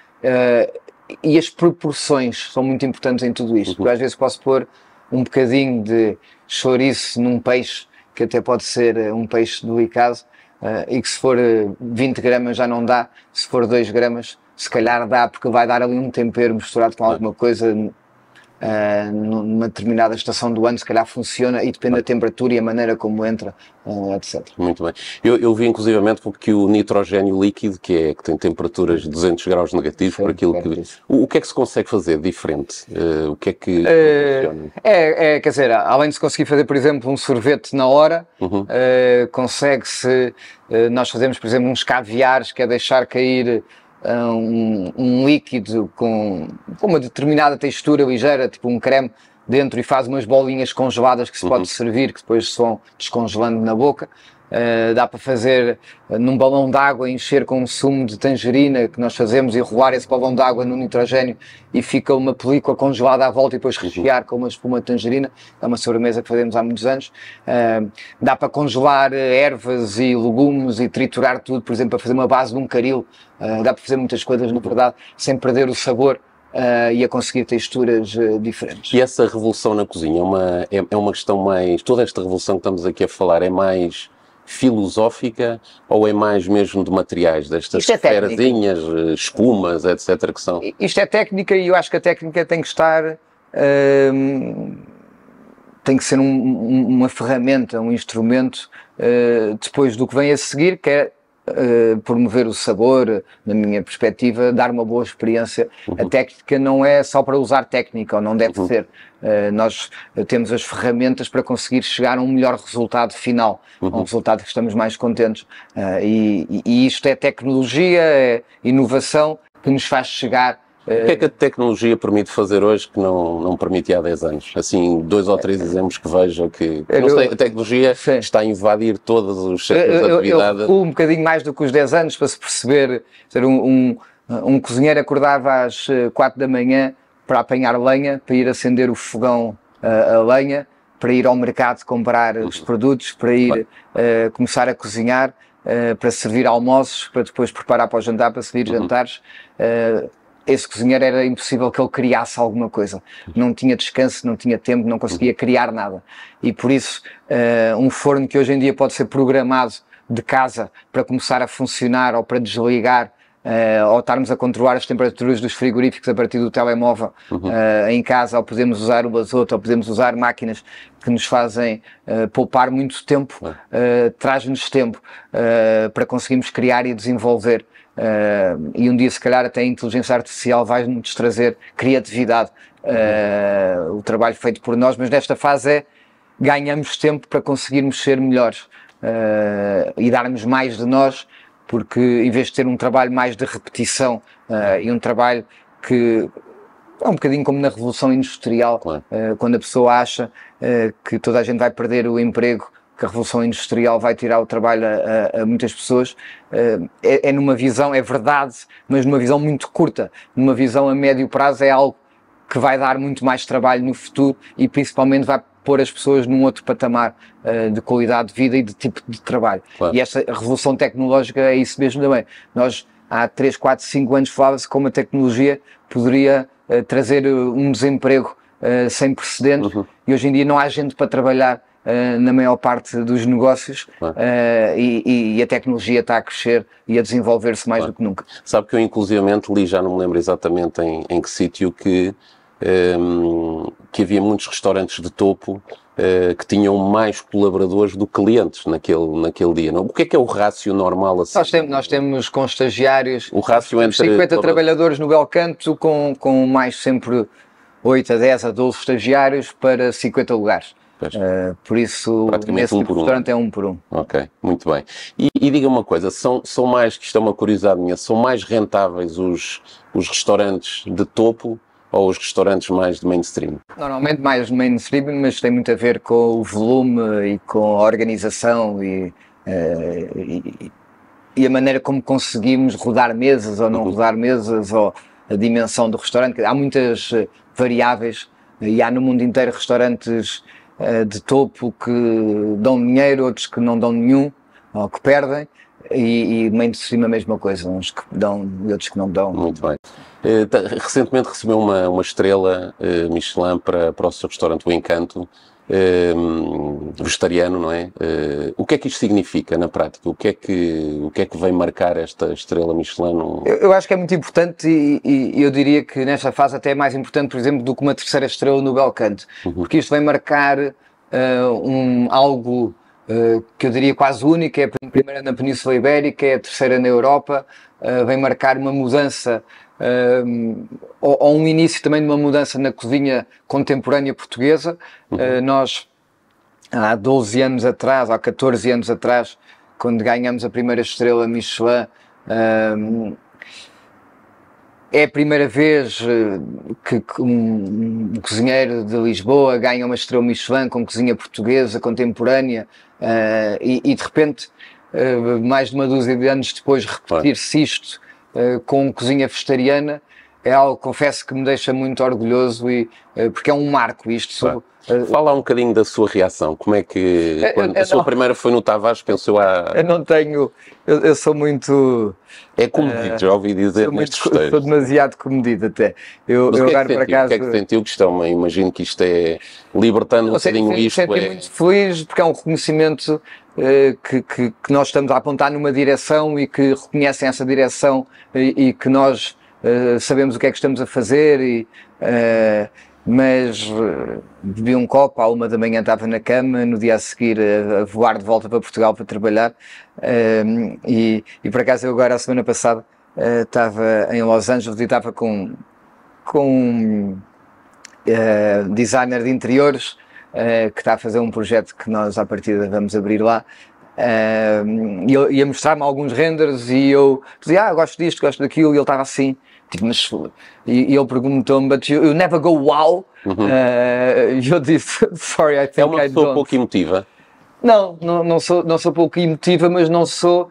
e as proporções são muito importantes em tudo isto. Uhum. Porque às vezes posso pôr um bocadinho de chouriço num peixe, que até pode ser um peixe delicado, uh, e que se for 20 gramas já não dá, se for 2 gramas se calhar dá, porque vai dar ali um tempero misturado com alguma coisa Uh, numa determinada estação do ano, se calhar funciona e depende da temperatura e a maneira como entra, uh, eh, etc. Muito bem. Eu, eu vi inclusivamente porque o nitrogênio líquido, que, é, que tem temperaturas de 200 graus negativos, Sim, por aquilo que. O, o, que é que se consegue fazer diferente? Uh, o que é que. É, é, quer dizer, além de se conseguir fazer, por exemplo, um sorvete na hora, uhum. consegue-se. nós fazemos, por exemplo, uns caviares, que é deixar cair ah, um, um, líquido com, com uma determinada textura ligeira, tipo um creme, dentro e faz umas bolinhas congeladas que se uhum. pode servir, que depois se vão descongelando na boca. Eh, dá para fazer eh, num balão d'água encher com um sumo de tangerina que nós fazemos e rolar esse balão d'água no nitrogênio e fica uma película congelada à volta e depois uhum. rechear com uma espuma de tangerina. É uma sobremesa que fazemos há muitos anos. Uh, dá para congelar ervas e legumes e triturar tudo, por exemplo, para fazer uma base de um caril. dá para fazer muitas coisas, na verdade, sem perder o sabor. Uh, e a conseguir texturas uh, diferentes. E essa revolução na cozinha é uma, é, é, uma questão mais. Toda esta revolução que estamos aqui a falar é mais filosófica ou é mais mesmo de materiais, destas Isto é espumas, etc. que são? Isto é técnica e eu acho que a técnica tem que estar. Hum, tem que ser um, uma ferramenta, um instrumento uh, depois do que vem a seguir, que é eh, promover o sabor, na minha perspectiva, dar uma boa experiência. Uhum. A técnica não é só para usar técnica, ou não deve uhum. ser. Uh, nós eh, temos as ferramentas para conseguir chegar a um melhor resultado final, uhum. um resultado que estamos mais contentes. Uh, e, e isto é tecnologia, é inovação que nos faz chegar o que é que a tecnologia permite fazer hoje que não, não permitia há 10 anos? Assim, dois ou três exemplos que vejo que. Sei, a tecnologia Sim. está a invadir todos os setores de atividade. Eu, eu, um bocadinho mais do que os 10 anos para se perceber. Ser um, um, um, cozinheiro acordava às 4 eh, da manhã para apanhar lenha, para ir acender o fogão a, eh, a lenha, para ir ao mercado comprar uhum. os produtos, para ir uh, começar a cozinhar. Uh, para servir almoços, para depois preparar para o jantar, para servir uhum. jantares. Uh, esse cozinheiro era impossível que ele criasse alguma coisa. Não tinha descanso, não tinha tempo, não conseguia criar nada. E por isso, uh, um forno que hoje em dia pode ser programado de casa para começar a funcionar ou para desligar uh, eh, ao estarmos a controlar as temperaturas dos frigoríficos a partir do telemóvel uh, em casa, ou podemos usar o azoto, ou podemos usar máquinas que nos fazem uh, poupar muito tempo, uh, traz-nos tempo para conseguirmos criar e desenvolver Uh, e um dia, se calhar, até a inteligência artificial vai nos trazer criatividade, uh, o trabalho feito por nós, mas nesta fase é ganhamos tempo para conseguirmos ser melhores uh, e darmos mais de nós, porque em vez de ter um trabalho mais de repetição e um trabalho que é um bocadinho como na Revolução Industrial, claro. quando a pessoa acha que toda a gente vai perder o emprego que a Revolução Industrial vai tirar o trabalho a, a, a muitas pessoas, eh, é, é numa visão, é verdade, mas numa visão muito curta. Numa visão a médio prazo é algo que vai dar muito mais trabalho no futuro e principalmente vai pôr as pessoas num outro patamar uh, de qualidade de vida e de tipo de trabalho. Claro. E esta revolução tecnológica é isso mesmo também. Nós, há 3, 4, 5 anos falava-se como a tecnologia poderia uh, trazer um desemprego uh, sem precedentes uhum. e hoje em dia não há gente para trabalhar uh, na maior parte dos negócios claro. uh, e, e, a tecnologia está a crescer e a desenvolver-se mais claro. do que nunca. Sabe que eu inclusivamente li, já não me lembro exatamente em, em que sítio, que, um, ehm, que havia muitos restaurantes de topo uh, que tinham mais colaboradores do que clientes naquele, naquele dia. Não? O que é que é o rácio normal assim? Nós, temos nós temos com estagiários o rácio entre 50 trabalhadores no Belcanto com, com mais sempre 8 a 10 a 12 estagiários para 50 lugares. Uh, por isso, o tipo um por restaurante é um por um. Ok, muito bem. E, e diga uma coisa, são, são mais, que isto é uma curiosidade minha, são mais rentáveis os, os restaurantes de topo ou os restaurantes mais de mainstream? Normalmente mais de mainstream, mas tem muito a ver com o volume e com a organização e, uh, e, e, a maneira como conseguimos rodar mesas ou não uhum. rodar mesas ou a dimensão do restaurante. Há muitas eh, variáveis e há no mundo inteiro restaurantes eh, de topo que dão dinheiro, outros que não dão nenhum, ou que perdem, e, e meio de cima a mesma coisa, uns que dão e outros que não dão. Muito bem. Eh, recentemente recebeu uma, uma estrela eh, Michelin para, para o seu restaurante O Encanto. Ehm, vegetariano, não é? Eh, o que é que isto significa na prática? O que é que, o que, é que vem marcar esta estrela Michelin? No... Eu, eu, acho que é muito importante e, e, eu diria que nesta fase até é mais importante, por exemplo, do que uma terceira estrela no Belcanto, uhum. porque isto vem marcar uh, um, algo uh, que eu diria quase único, é a primeira na Península Ibérica, é a terceira na Europa, uh, vem marcar uma mudança ou, ou, um início também de uma mudança na cozinha contemporânea portuguesa. Uhum. Uh, nós, há 12 anos atrás, há 14 anos atrás, quando ganhamos a primeira estrela Michelin, é a primeira vez eh, que um cozinheiro de Lisboa ganha uma estrela Michelin com cozinha portuguesa contemporânea uh, e, e, de repente, uh, mais de uma dúzia de anos depois, repetir-se isto eh, com cozinha vegetariana é algo, confesso que me deixa muito orgulhoso e, uh, porque é um marco isto. Claro. Eh, Fala um bocadinho da sua reação. Como é que. Eh, quando, a sua não, primeira foi no Tavares, pensou a. Eu não tenho. Eu, eu sou muito. É comedido, uh, já ouvi dizer nestes muito, Sou demasiado comedido até. Eu, Mas é agora para casa. O que é que sentiu, estão? Imagino que isto é. libertando um bocadinho isto. Eu é... muito feliz porque é um reconhecimento que, que, que, nós estamos a apontar numa direção e que reconhecem essa direção e, e que nós uh, sabemos o que é que estamos a fazer e, uh, mas eh, bebi um copo, à uma da manhã estava na cama, no dia a seguir eh, a, voar de volta para Portugal para trabalhar. Ehm, e, e por acaso eu agora, a semana passada, eh, estava em Los Angeles e estava com, com um designer de interiores que está a fazer um projeto que nós, à partida, vamos abrir lá. Ehm, e ele ia mostrar-me alguns renders e eu dizia, ah, gosto disto, gosto daquilo, e ele estava assim. Tipo, mas, e, ele perguntou-me, então, but you, you, never go wow? Uhum. Uh, eu disse, sorry, I think I don't. É uma sou pouco emotiva? Não, não, não, sou, não sou pouco emotiva, mas não sou...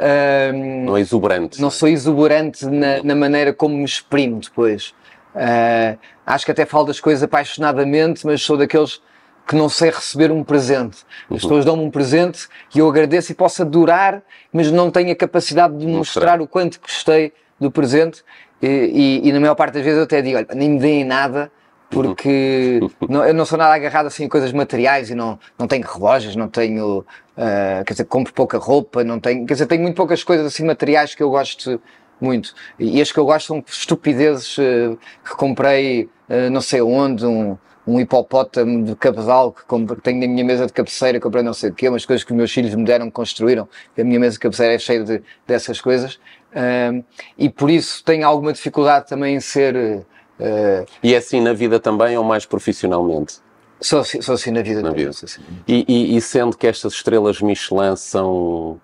Um, ehm, não é exuberante. Não é? sou exuberante na, na maneira como me exprimo depois. Uh, acho que até falo das coisas apaixonadamente, mas sou daqueles que não sei receber um presente. As uhum. pessoas dão-me um presente e eu agradeço e posso adorar, mas não tenho a capacidade de mostrar, mostrar o quanto gostei do presente. E, e, e, na maior parte das vezes eu até digo, olha, nem me deem nada, porque não, eu não sou nada agarrado assim a coisas materiais e não, não tenho relógios, não tenho, uh, quer dizer, compro pouca roupa, não tenho, quer dizer, tenho muito poucas coisas assim materiais que eu gosto muito. E as que eu gosto são estupidezes uh, que comprei uh, não sei onde, um, um hipopótamo de cabedal que, compre, que tenho na minha mesa de cabeceira, comprei não sei o quê, umas coisas que os meus filhos me deram, construíram. A minha mesa de cabeceira é cheia de, dessas coisas e por isso tem alguma dificuldade também em ser. Uh, e é assim na vida também ou mais profissionalmente? Só, assim, só assim na vida na também. Vida. Assim. E, e, e, sendo que estas estrelas Michelin são,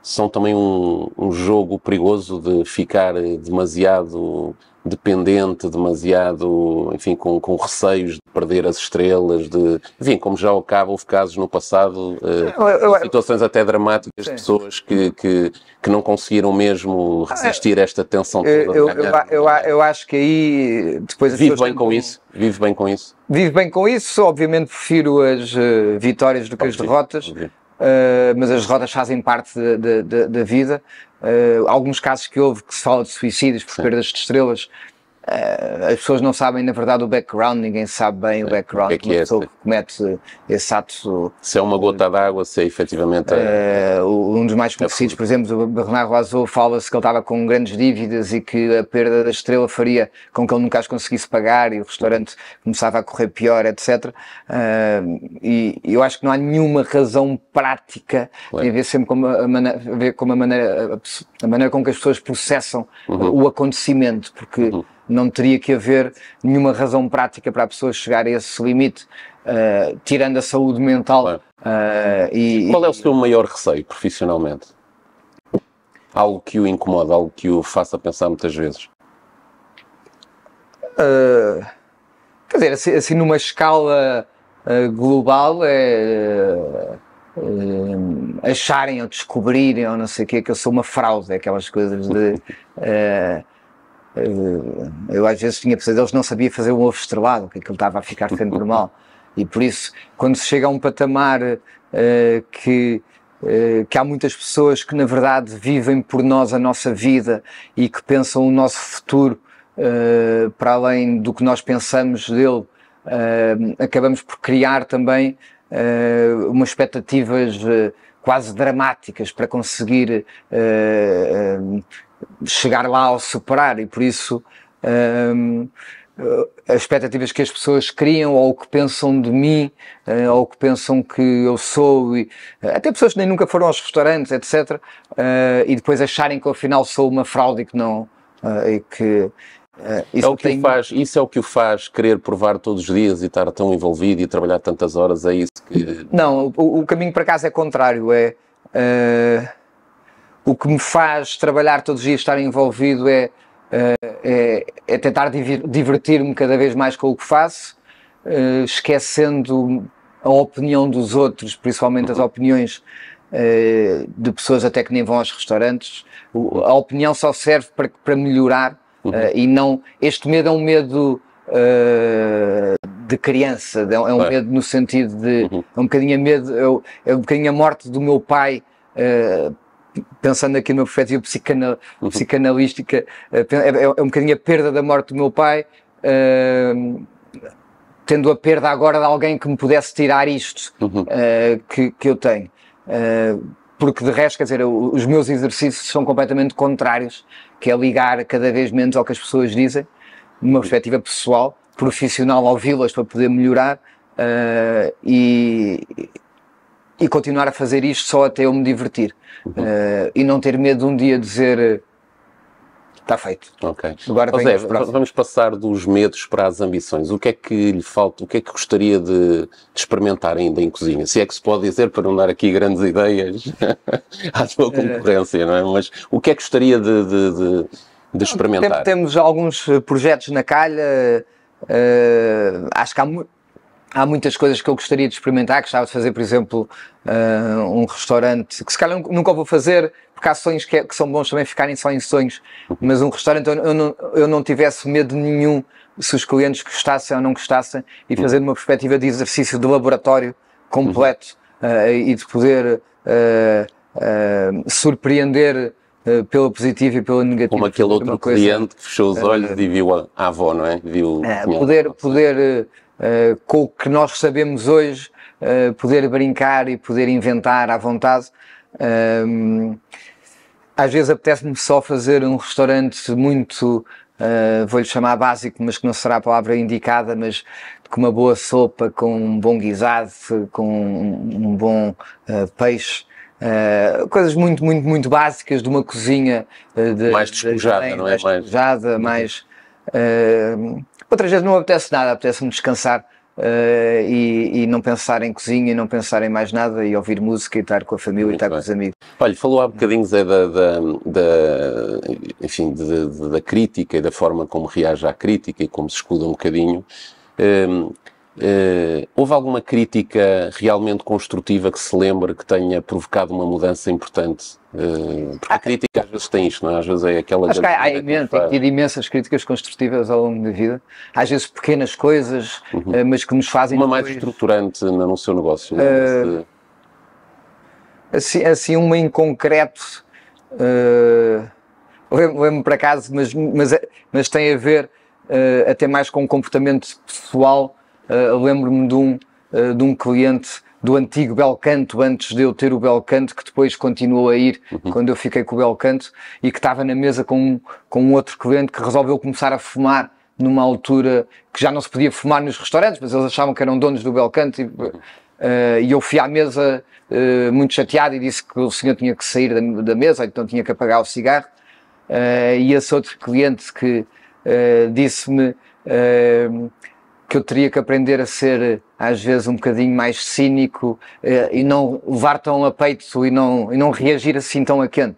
são também um, um jogo perigoso de ficar eh, demasiado dependente, demasiado, enfim, com, com receios de perder as estrelas, de, enfim, como já acaba, houve casos no passado, uh, situações até dramáticas de pessoas que, que, que não conseguiram mesmo resistir a esta tensão toda. Eu, eu, eu, eu acho que aí depois as Vive bem com isso, vive bem com isso. Vive bem com isso, obviamente prefiro as uh, vitórias do que as derrotas. Uh, mas as derrotas fazem parte da, da, da vida. Uh, alguns casos que houve que se fala de suicídios por perdas de estrelas, Uh, as pessoas não sabem, na verdade, o background, ninguém sabe bem é, o background que é que que, é pessoa que comete esse ato. Se é uma gota d'água, se é efetivamente. Uh, um dos mais conhecidos, por exemplo, o Bernardo Loiseau, fala-se que ele estava com grandes dívidas e que a perda da estrela faria com que ele nunca as conseguisse pagar e o restaurante começava a correr pior, etc. Uh, eh, e eu acho que não há nenhuma razão prática, em ver sempre como a, maneira, a ver como a maneira, a maneira com que as pessoas processam uhum. o acontecimento, porque. Uhum não teria que haver nenhuma razão prática para a pessoa chegar a esse limite, uh, tirando a saúde mental. Claro. Uh, e, Qual é o seu maior receio profissionalmente? Algo que o incomoda, algo que o faça pensar muitas vezes? Uh, quer dizer, assim, assim numa escala global, é. acharem ou descobrirem ou não sei o que que eu sou uma fraude, aquelas coisas de uh, eu às vezes tinha pesadelos, não sabia fazer um ovo estrelado, que aquilo estava a ficar sempre mal. E por isso, quando se chega a um patamar uh, que, uh, que há muitas pessoas que na verdade vivem por nós a nossa vida e que pensam o nosso futuro uh, para além do que nós pensamos dele, acabamos por criar também umas expectativas quase dramáticas para conseguir uh, uh, chegar lá ao superar, e por isso um, as expectativas que as pessoas criam, ou o que pensam de mim, eh, ou o que pensam que eu sou, e, eh, até pessoas que nem nunca foram aos restaurantes, etc., eh, e depois acharem que ao final sou uma fraude e que não. e que, Uh, isso, é o que tem... faz, isso é o que o faz querer provar todos os dias e estar tão envolvido e trabalhar tantas horas, é isso que... Não, o, o caminho para casa é contrário, é... Uh o que me faz trabalhar todos os dias, estar envolvido é, eh, é, é tentar divertir-me cada vez mais com o que faço, eh, esquecendo a opinião dos outros, principalmente as opiniões eh, de pessoas até que nem vão aos restaurantes. A opinião só serve para, para melhorar uhum. e não. Este medo é um medo. Uh, de criança, é um, é. medo no sentido de. Uhum. É um bocadinho a medo, é, é um bocadinho a morte do meu pai uh, pensando aqui numa perspectiva psicanal, uhum. psicanalística, eh, é, é, é um bocadinho a perda da morte do meu pai, uh, tendo a perda agora de alguém que me pudesse tirar isto uhum. uh, que, que eu tenho. Uh, porque de resto, quer dizer, os meus exercícios são completamente contrários, que é ligar cada vez menos ao que as pessoas dizem, numa uhum. perspectiva pessoal, profissional, ouvi-las para poder melhorar, uh, e, e continuar a fazer isto só até eu me divertir. Uhum. Uh, e não ter medo de um dia dizer está feito. Ok. Agora José, vamos passar dos medos para as ambições. O que é que lhe falta, o que é que gostaria de, de experimentar ainda em cozinha? Se é que se pode dizer, para não dar aqui grandes ideias à sua eh, concorrência, não é? Mas o que é que gostaria de, de, de experimentar? temos alguns eh, projetos na calha, uh, acho que há muito há muitas coisas que eu gostaria de experimentar, gostava de fazer, por exemplo, uh, um restaurante, que se calhar nunca vou fazer, porque há sonhos que, é, que, são bons também ficarem só em sonhos, mas um restaurante eu não, eu não tivesse medo nenhum se os clientes gostassem ou não gostassem, e fazer uma perspectiva de exercício de laboratório completo uh, e de poder uh, surpreender pela positiva e pela negativa. Como aquele outro cliente que fechou os olhos uh, e viu a, a avó, não é? Viu, poder poder eh, com o que nós sabemos hoje, uh, poder brincar e poder inventar à vontade. Um, ehm, às vezes apetece-me só fazer um restaurante muito, uh, vou-lhe chamar básico, mas que não será a palavra indicada, mas com uma boa sopa, com um bom guisado, com um, um bom uh, peixe. Uh, coisas muito, muito, muito básicas de uma cozinha de, mais despojada, de, não é? Mais despojada, uhum. mais Uh, outras vezes não apetece nada, apetece-me descansar uh, e, e, não pensar em cozinha, e não pensar em mais nada e ouvir música e estar com a família Muito e estar bem. com os amigos. Olha, falou há bocadinho Zé, da, da, da, enfim, de, de, da crítica e da forma como reage à crítica e como se escuda um bocadinho. Uh, houve alguma crítica realmente construtiva que se lembre que tenha provocado uma mudança importante? Uh, porque ah, a crítica às vezes tem isto, não é? Às vezes é aquela. Acho que há, há tem tido imensas críticas construtivas ao longo da vida. Às vezes pequenas coisas, uhum. uh, mas que nos fazem. Uma mais estruturante no, no seu negócio. é? assim, assim, uma em concreto. Uh, Lembro-me para acaso, mas, mas, mas tem a ver até mais com o comportamento pessoal eh, lembro-me de, um, uh, de um cliente do antigo Belcanto, antes de eu ter o Belcanto, que depois continuou a ir uhum. quando eu fiquei com o Belcanto, e que estava na mesa com um, com um outro cliente que resolveu começar a fumar numa altura que já não se podia fumar nos restaurantes, mas eles achavam que eram donos do Belcanto e, uhum. Uh, e eu fui à mesa uh, muito chateado e disse que o senhor tinha que sair da, da mesa, então tinha que apagar o cigarro. Uh, e esse outro cliente que disse-me que eu teria que aprender a ser às vezes um bocadinho mais cínico eh, e não levar tão a peito e não, e não reagir assim tão a quente.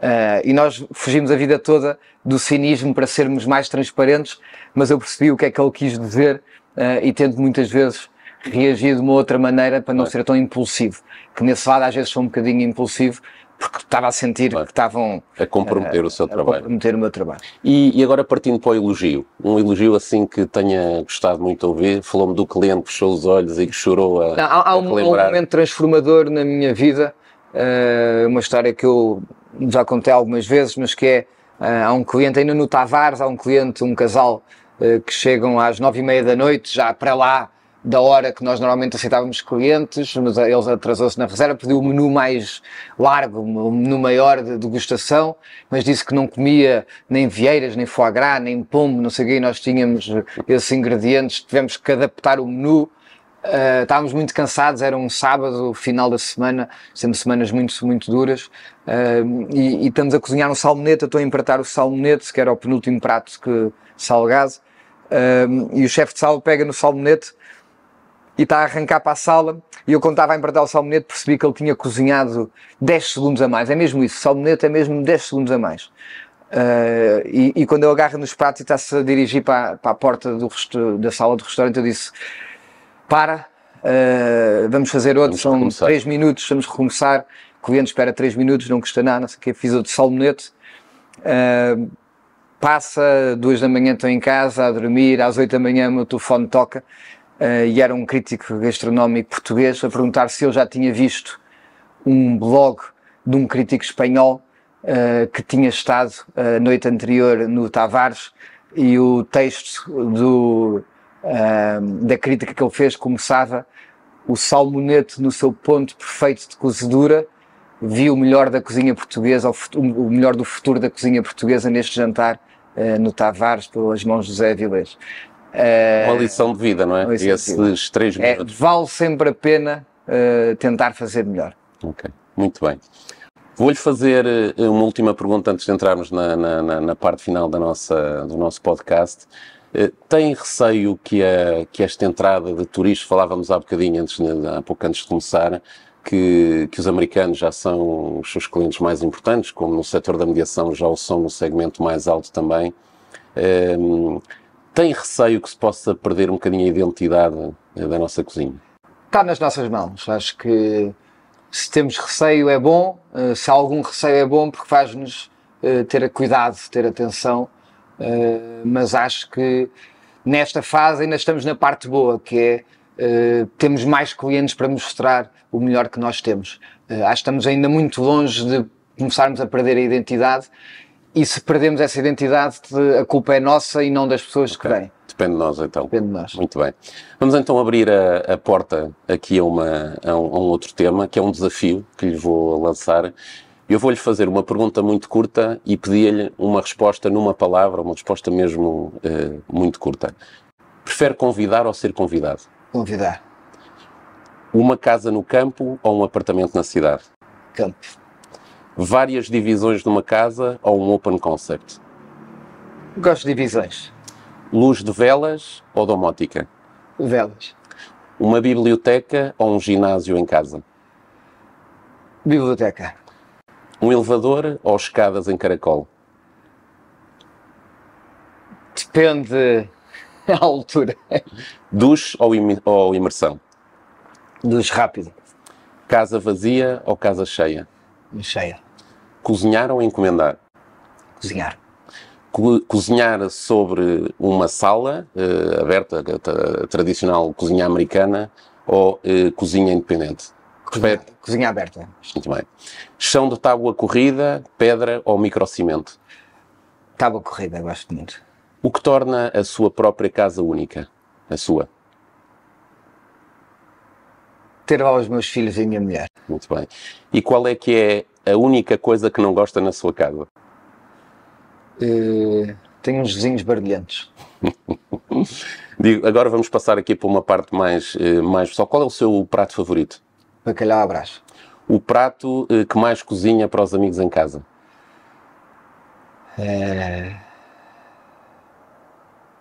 Eh, e nós fugimos a vida toda do cinismo para sermos mais transparentes, mas eu percebi o que é que ele quis dizer eh, e tento muitas vezes reagir de uma outra maneira para não ser tão impulsivo. Que nesse lado às vezes sou um bocadinho impulsivo porque estava a sentir claro. que estavam a comprometer eh, o seu trabalho. comprometer o meu trabalho. E, e, agora partindo para o elogio, um elogio assim que tenha gostado muito de ouvir, falou-me do cliente que fechou os olhos e que chorou a. Não, há, há um, um, momento transformador na minha vida, uh, uma história que eu já contei algumas vezes, mas que é uh, há um cliente ainda no Tavares, há um cliente, um casal que chegam às nove e meia da noite já para lá da hora que nós normalmente aceitávamos clientes, mas eles atrasou-se na reserva, pediu um menu mais largo, um menu maior de degustação, mas disse que não comia nem vieiras, nem foie gras, nem pombo, não sei o quê, nós tínhamos esses ingredientes, tivemos que adaptar o menu, uh, estávamos muito cansados, era um sábado, final da semana, sendo semanas muito, muito duras, uh, e, e, estamos a cozinhar um salmonete, estou a empratar o salmonete, que era o penúltimo prato que salgado, uh, ah, e o chefe de sal pega no salmonete, e está a arrancar para a sala e eu contava em a o salmonete percebi que ele tinha cozinhado 10 segundos a mais. É mesmo isso, salmonete é mesmo 10 segundos a mais. Uh, e, e, quando eu agarro nos pratos e está-se a dirigir para, para a porta resto, da sala do restaurante, eu disse: Para, uh, vamos fazer outro, vamos são recomeçar. 3 minutos, vamos recomeçar. O cliente espera 3 minutos, não custa nada, não sei o que, fiz outro salmonete. Uh, passa, duas da manhã estou em casa a dormir, às 8 da manhã o meu telefone toca uh, e era um crítico gastronómico português, a perguntar se eu já tinha visto um blog de um crítico espanhol uh, que tinha estado eh, a uh, noite anterior no Tavares e o texto do, da crítica que ele fez começava o salmonete no seu ponto perfeito de cozedura vi o melhor da cozinha portuguesa, o melhor do futuro da cozinha portuguesa neste jantar no Tavares pelas mãos de José Avilés. É uma lição de vida, não é? Esses três é, minutos. É, vale sempre a pena uh, tentar fazer melhor. Ok, muito bem. Vou-lhe fazer eh, uma última pergunta antes de entrarmos na, na, na parte final da nossa, do nosso podcast. Eh, tem receio que, a, que esta entrada de turistas, falávamos há bocadinho, antes, há pouco antes de começar, que, que, os americanos já são os seus clientes mais importantes, como no setor da mediação já o são no segmento mais alto também. Um, ehm, tem receio que se possa perder um bocadinho a identidade eh, da nossa cozinha? Está nas nossas mãos. Acho que se temos receio é bom, eh, se há algum receio é bom porque faz-nos eh, ter cuidado, ter atenção, mas acho que nesta fase ainda estamos na parte boa, que é temos mais clientes para mostrar o melhor que nós temos. Acho que estamos ainda muito longe de começarmos a perder a identidade e se perdemos essa identidade, a culpa é nossa e não das pessoas okay. que vêm. Depende de nós, então. Depende de nós. Muito bem. Vamos então abrir a, a porta aqui a, uma, a, um, a, um, outro tema, que é um desafio que lhe vou lançar. Eu vou-lhe fazer uma pergunta muito curta e pedir-lhe uma resposta numa palavra, uma resposta mesmo uh, muito curta. Prefere convidar ou ser convidado? Convidar. Uma casa no campo ou um apartamento na cidade? Campo várias divisões de uma casa ou um open concert Gosto de divisões. Luz de velas ou domótica? Velas. Uma biblioteca ou um ginásio em casa? Biblioteca. Um elevador ou escadas em caracol? Depende da altura. Duche ou, im ou imersão? Duche rápido. Casa vazia ou casa cheia? Cheia. Cozinhar ou encomendar? Cozinhar. cozinhar sobre uma sala uh, aberta, é a, a tradicional cozinha americana, ou uh, cozinha independente? Cozinha, cozinha, aberta. Muito bem. Chão de tábua corrida, pedra ou microcimento? Tábua corrida, gosto muito. O que torna a sua própria casa única? A sua? Ter lá os meus filhos e a minha mulher. Muito bem. E qual é que é a única coisa que não gosta na sua casa? Uh, tem uns vizinhos barulhantes. Digo, agora vamos passar aqui para uma parte mais, eh, mais pessoal. Qual é o seu prato favorito? Bacalhau à brás. O prato eh, que mais cozinha para os amigos em casa? É...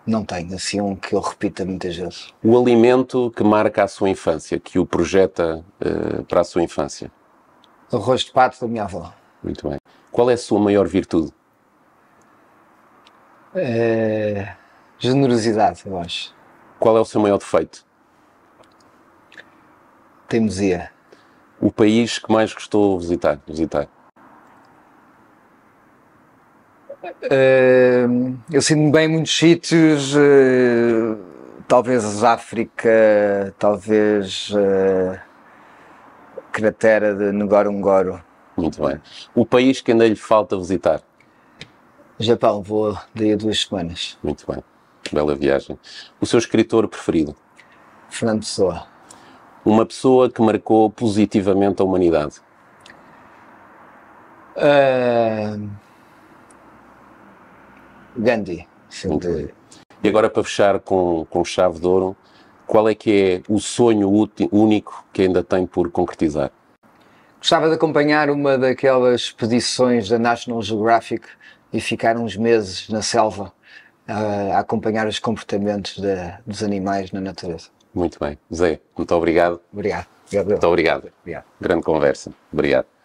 Não tenho, assim, um que eu repita muitas vezes. O alimento que marca a sua infância, que o projeta uh, para a sua infância? O arroz de pato da minha avó. Muito bem. Qual é a sua maior virtude? É... Generosidade, eu acho. Qual é o seu maior defeito? Teimosia. O país que mais gostou visitar? visitar? Uh, eu sinto-me bem em muitos sítios, uh, talvez África, talvez uh, cratera de Ngorongoro. Muito bem. O país que ainda lhe falta visitar? Japão, vou daí a duas semanas. Muito bem. Bela viagem. O seu escritor preferido? Fernando Pessoa. Uma pessoa que marcou positivamente a humanidade? Uh... Gandhi. Sempre... E agora, para fechar com, com chave de ouro, qual é que é o sonho único que ainda tem por concretizar? Gostava de acompanhar uma daquelas expedições da National Geographic e ficar uns meses na selva ah, a, acompanhar os comportamentos de, dos animais na natureza. Muito bem. Zé, muito obrigado. Obrigado. obrigado. Muito obrigado. obrigado. Grande conversa. Obrigado.